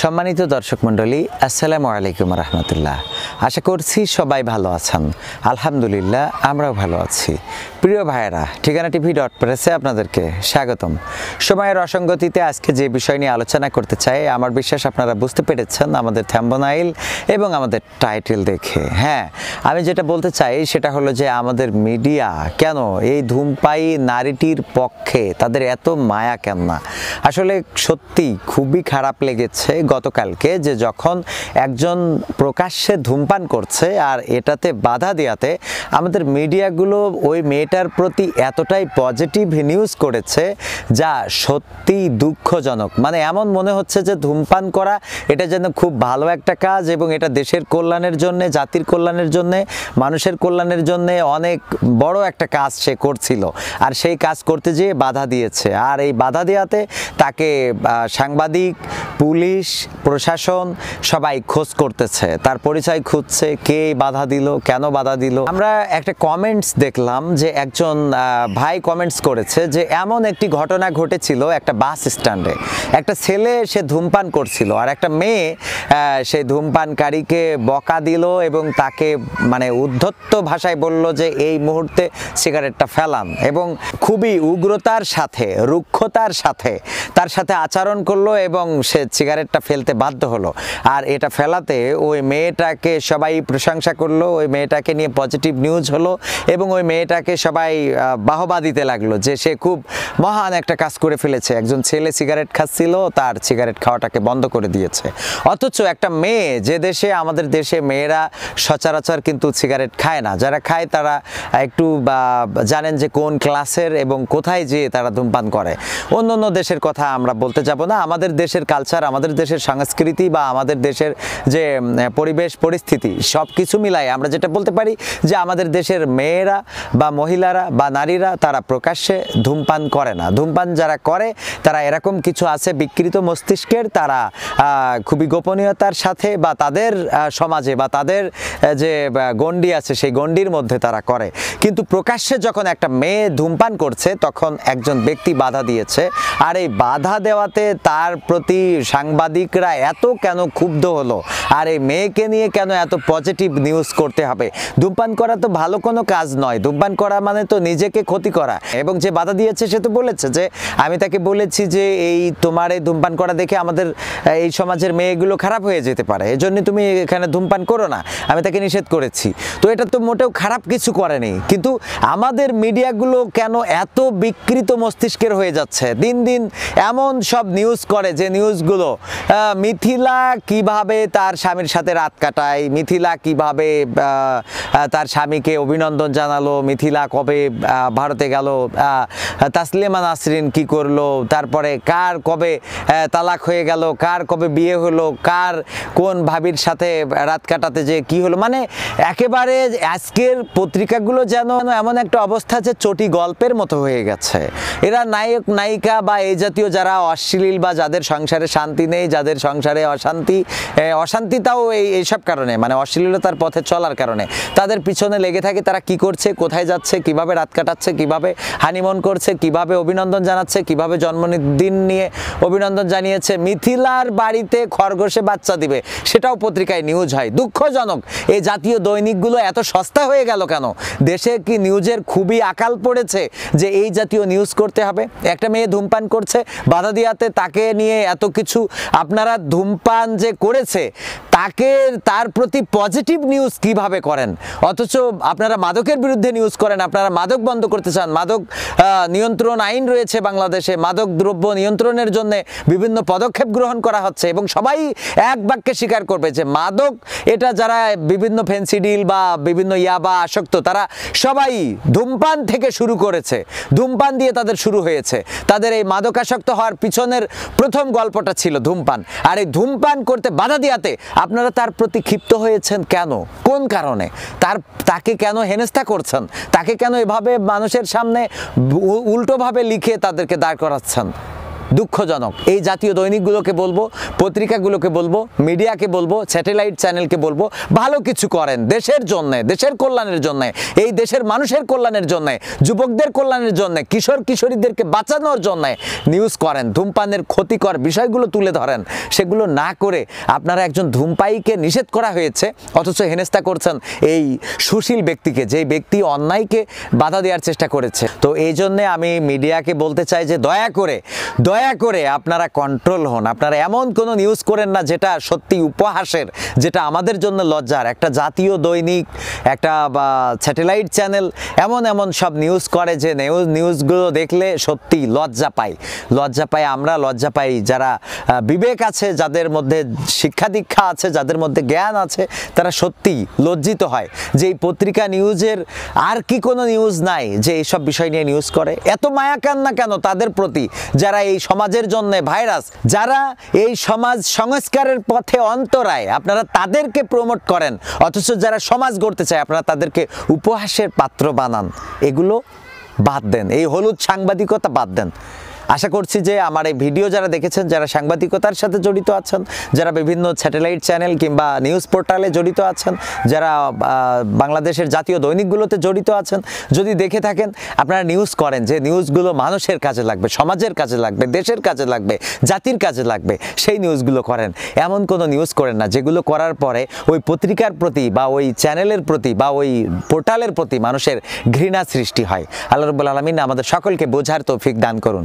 সম্মানিত দর্শক মন্ডলী আসসালামু আলাইকুম রহমতুল্লাহ আশা করছি সবাই ভালো আছেন আলহামদুলিল্লাহ আমরাও ভালো আছি প্রিয় ভাইয়েরা ঠিকানা টিভি ডট প্রেসে আপনাদেরকে স্বাগতম সময়ের অসঙ্গতিতে আজকে যে বিষয় নিয়ে আলোচনা করতে চাই আমার বিশ্বাস আপনারা বুঝতে পেরেছেন আমাদের থ্যাম্বনাইল এবং আমাদের টাইটেল দেখে হ্যাঁ আমি যেটা বলতে চাই সেটা হলো যে আমাদের মিডিয়া কেন এই ধূমপাই নারীটির পক্ষে তাদের এত মায়া কেন না আসলে সত্যি খুবই খারাপ লেগেছে গতকালকে যে যখন একজন প্রকাশ্যে ধূমপান করছে আর এটাতে বাধা দেওয়াতে আমাদের মিডিয়াগুলো ওই মেয়েটা এটার প্রতি এতটাই পজিটিভ নিউজ করেছে যা সত্যি দুঃখজনক মানে এমন মনে হচ্ছে যে ধূমপান করা এটা যেন খুব ভালো একটা কাজ এবং এটা দেশের কল্যাণের জন্য জাতির কল্যাণের জন্য মানুষের কল্যাণের জন্য অনেক বড় একটা কাজ সে করছিল আর সেই কাজ করতে যেয়ে বাধা দিয়েছে আর এই বাধা দেওয়াতে তাকে সাংবাদিক পুলিশ প্রশাসন সবাই খোঁজ করতেছে তার পরিচয় খুঁজছে কে বাধা দিল কেন বাধা দিল আমরা একটা কমেন্টস দেখলাম যে একজন ভাই কমেন্টস করেছে যে এমন একটি ঘটনা ঘটেছিল একটা বাস স্ট্যান্ডে একটা ছেলে সে ধূমপান করছিল আর একটা মেয়ে সেই ধূমপানকারীকে বকা দিল এবং তাকে মানে উদ্ধত্ত ভাষায় বলল যে এই মুহূর্তে সিগারেটটা ফেলান এবং খুবই উগ্রতার সাথে রুক্ষতার সাথে তার সাথে আচরণ করলো এবং সে সিগারেটটা ফেলতে বাধ্য হলো আর এটা ফেলাতে ওই মেয়েটাকে সবাই প্রশংসা করলো ওই মেয়েটাকে নিয়ে পজিটিভ নিউজ হলো এবং ওই মেয়েটাকে সবাই বাহবা দিতে লাগলো যে সে খুব মহান একটা কাজ করে ফেলেছে একজন ছেলে সিগারেট খাচ্ছিল তার সিগারেট খাওয়াটাকে বন্ধ করে দিয়েছে অথচ একটা মেয়ে যে দেশে আমাদের দেশে মেয়েরা সচরাচর কিন্তু সিগারেট খায় না যারা খায় তারা একটু জানেন যে কোন ক্লাসের এবং কোথায় যেয়ে তারা ধূমপান করে অন্য অন্য দেশের কথা আমরা বলতে যাব না আমাদের দেশের কালচার আমাদের দেশের সংস্কৃতি বা আমাদের দেশের যে পরিবেশ পরিস্থিতি সব কিছু মিলাই আমরা যেটা বলতে পারি যে আমাদের দেশের মেয়েরা বা মহিলা মহিলারা বা নারীরা তারা প্রকাশ্যে ধূমপান করে না ধূমপান যারা করে তারা এরকম কিছু আছে বিকৃত মস্তিষ্কের তারা খুবই গোপনীয়তার সাথে বা তাদের সমাজে বা তাদের যে গণ্ডি আছে সেই গণ্ডির মধ্যে তারা করে কিন্তু প্রকাশ্যে যখন একটা মেয়ে ধূমপান করছে তখন একজন ব্যক্তি বাধা দিয়েছে আর এই বাধা দেওয়াতে তার প্রতি সাংবাদিকরা এত কেন ক্ষুব্ধ হলো আর এই মেয়েকে নিয়ে কেন এত পজিটিভ নিউজ করতে হবে ধূমপান করা তো ভালো কোনো কাজ নয় ধূমপান করা মানে তো নিজেকে ক্ষতি করা এবং যে বাধা দিয়েছে সে তো বলেছে যে আমি তাকে বলেছি যে এই তোমার এই ধূমপান করা দেখে আমাদের এই সমাজের মেয়েগুলো খারাপ হয়ে যেতে পারে এজন্য তুমি এখানে ধূমপান করো না আমি তাকে নিষেধ করেছি তো এটা তো মোটেও খারাপ কিছু করেনি কিন্তু আমাদের মিডিয়াগুলো কেন এত বিকৃত মস্তিষ্কের হয়ে যাচ্ছে দিন দিন এমন সব নিউজ করে যে নিউজগুলো মিথিলা কিভাবে তার স্বামীর সাথে রাত কাটায় মিথিলা কিভাবে তার স্বামীকে অভিনন্দন জানালো মিথিলা কবে ভারতে গেল তাসলিমা নাসরিন কি করলো তারপরে কার কবে তালাক হয়ে গেল কার কবে বিয়ে হলো কার কোন ভাবির সাথে রাত কাটাতে যে কি হলো মানে একেবারে আজকের পত্রিকাগুলো যেন এমন একটা অবস্থা যে চটি গল্পের মতো হয়ে গেছে এরা নায়ক নায়িকা বা এই জাতীয় যারা অশ্লীল বা যাদের সংসারে শান্তি নেই যাদের সংসারে অশান্তি অশান্তিটাও এই এইসব কারণে মানে অশ্লীলতার পথে চলার কারণে তাদের পিছনে লেগে থাকে তারা কি করছে কোথায় যাচ্ছে কিভাবে রাত কাটাচ্ছে কিভাবে হানিমন করছে কিভাবে অভিনন্দন জানাচ্ছে কিভাবে জন্মদিন নিয়ে অভিনন্দন জানিয়েছে মিথিলার বাড়িতে খরগোশে বাচ্চা দিবে সেটাও পত্রিকায় নিউজ হয় দুঃখজনক এই জাতীয় দৈনিকগুলো এত সস্তা হয়ে গেল কেন দেশে কি নিউজের খুবই আকাল পড়েছে যে এই জাতীয় নিউজ করতে হবে একটা মেয়ে ধূমপান করছে বাধা দিয়াতে তাকে নিয়ে এত কিছু আপনারা ধূমপান যে করেছে তাকে তার প্রতি পজিটিভ নিউজ কিভাবে করেন অথচ আপনারা মাদকের বিরুদ্ধে নিউজ করেন আপনারা মাদক বন্ধ করতে চান মাদক নিয়ন্ত্রণ আইন রয়েছে বাংলাদেশে মাদক দ্রব্য নিয়ন্ত্রণের জন্য বিভিন্ন পদক্ষেপ গ্রহণ করা হচ্ছে এবং সবাই এক বাক্যে স্বীকার করবে যে মাদক এটা যারা বিভিন্ন ফেন্সিডিল বা বিভিন্ন ইয়াবা আসক্ত তারা সবাই ধূমপান থেকে শুরু করেছে ধূমপান দিয়ে তাদের শুরু হয়েছে তাদের এই মাদকাসক্ত হওয়ার পিছনের প্রথম গল্পটা ছিল ধূমপান আর এই ধূমপান করতে বাধা দেওয়াতে আপনারা তার প্রতি ক্ষিপ্ত হয়েছেন কেন কোন কারণে তার তাকে কেন হেনস্থা করছেন তাকে কেন এভাবে মানুষের সামনে উল্টোভাবে লিখে তাদেরকে দাঁড় করাচ্ছেন দুঃখজনক এই জাতীয় দৈনিকগুলোকে বলবো পত্রিকাগুলোকে বলবো মিডিয়াকে বলবো স্যাটেলাইট চ্যানেলকে বলবো ভালো কিছু করেন দেশের জন্য দেশের কল্যাণের জন্যে এই দেশের মানুষের কল্যাণের জন্যে যুবকদের কল্যাণের জন্যে কিশোর কিশোরীদেরকে বাঁচানোর জন্যে নিউজ করেন ধূমপানের ক্ষতিকর বিষয়গুলো তুলে ধরেন সেগুলো না করে আপনারা একজন ধূমপাইকে নিষেধ করা হয়েছে অথচ হেনেস্তা করছেন এই সুশীল ব্যক্তিকে যে ব্যক্তি অন্যায়কে বাধা দেওয়ার চেষ্টা করেছে তো এই জন্যে আমি মিডিয়াকে বলতে চাই যে দয়া করে দয়া দয়া করে আপনারা কন্ট্রোল হন আপনারা এমন কোনো নিউজ করেন না যেটা সত্যি উপহাসের যেটা আমাদের জন্য লজ্জার একটা জাতীয় দৈনিক একটা বা স্যাটেলাইট চ্যানেল এমন এমন সব নিউজ করে যে নিউজ নিউজগুলো দেখলে সত্যি লজ্জা পাই লজ্জা পাই আমরা লজ্জা পাই যারা বিবেক আছে যাদের মধ্যে শিক্ষা দীক্ষা আছে যাদের মধ্যে জ্ঞান আছে তারা সত্যি লজ্জিত হয় যে এই পত্রিকা নিউজের আর কি কোনো নিউজ নাই যে এইসব বিষয় নিয়ে নিউজ করে এত মায়া কান্না কেন তাদের প্রতি যারা এই সমাজের জন্য ভাইরাস যারা এই সমাজ সংস্কারের পথে অন্তরায় আপনারা তাদেরকে প্রমোট করেন অথচ যারা সমাজ গড়তে চায় আপনারা তাদেরকে উপহাসের পাত্র বানান এগুলো বাদ দেন এই হলুদ সাংবাদিকতা বাদ দেন আশা করছি যে আমার এই ভিডিও যারা দেখেছেন যারা সাংবাদিকতার সাথে জড়িত আছেন যারা বিভিন্ন স্যাটেলাইট চ্যানেল কিংবা নিউজ পোর্টালে জড়িত আছেন যারা বাংলাদেশের জাতীয় দৈনিকগুলোতে জড়িত আছেন যদি দেখে থাকেন আপনারা নিউজ করেন যে নিউজগুলো মানুষের কাজে লাগবে সমাজের কাজে লাগবে দেশের কাজে লাগবে জাতির কাজে লাগবে সেই নিউজগুলো করেন এমন কোনো নিউজ করেন না যেগুলো করার পরে ওই পত্রিকার প্রতি বা ওই চ্যানেলের প্রতি বা ওই পোর্টালের প্রতি মানুষের ঘৃণা সৃষ্টি হয় আল্লাহ রবুল আলমিন আমাদের সকলকে বোঝার তৌফিক দান করুন